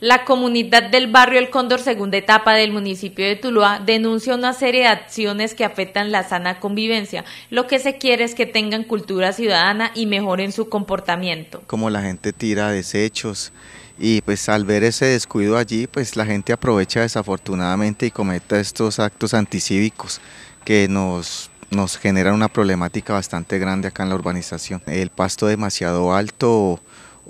La comunidad del barrio El Cóndor, segunda etapa del municipio de Tuluá, denuncia una serie de acciones que afectan la sana convivencia. Lo que se quiere es que tengan cultura ciudadana y mejoren su comportamiento. Como la gente tira desechos y pues al ver ese descuido allí, pues la gente aprovecha desafortunadamente y cometa estos actos anticívicos que nos nos generan una problemática bastante grande acá en la urbanización. El pasto demasiado alto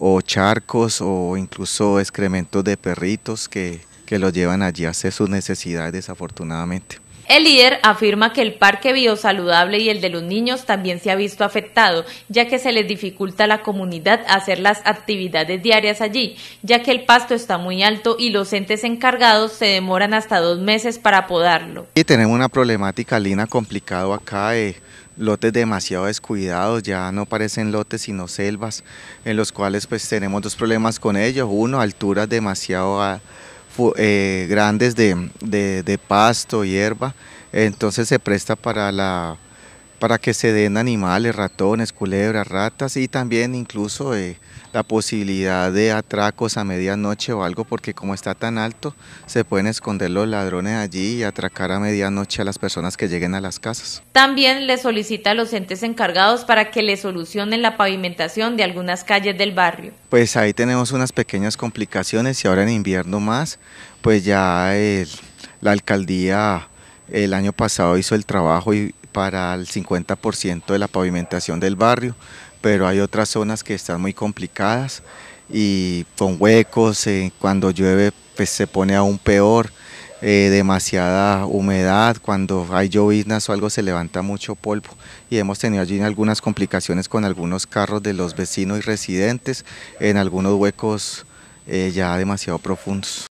o charcos o incluso excrementos de perritos que que los llevan allí a hacer sus necesidades desafortunadamente. El líder afirma que el parque biosaludable y el de los niños también se ha visto afectado, ya que se les dificulta a la comunidad hacer las actividades diarias allí, ya que el pasto está muy alto y los entes encargados se demoran hasta dos meses para podarlo. Y tenemos una problemática lina complicado acá de eh, lotes demasiado descuidados, ya no parecen lotes sino selvas, en los cuales pues tenemos dos problemas con ellos, uno, alturas demasiado... Eh, grandes de, de, de pasto, hierba, entonces se presta para la para que se den animales, ratones, culebras, ratas y también incluso eh, la posibilidad de atracos a medianoche o algo porque como está tan alto se pueden esconder los ladrones allí y atracar a medianoche a las personas que lleguen a las casas. También le solicita a los entes encargados para que le solucionen la pavimentación de algunas calles del barrio. Pues ahí tenemos unas pequeñas complicaciones y ahora en invierno más, pues ya la alcaldía el año pasado hizo el trabajo para el 50% de la pavimentación del barrio, pero hay otras zonas que están muy complicadas y con huecos, eh, cuando llueve pues, se pone aún peor, eh, demasiada humedad, cuando hay lloviznas o algo se levanta mucho polvo y hemos tenido allí algunas complicaciones con algunos carros de los vecinos y residentes en algunos huecos eh, ya demasiado profundos.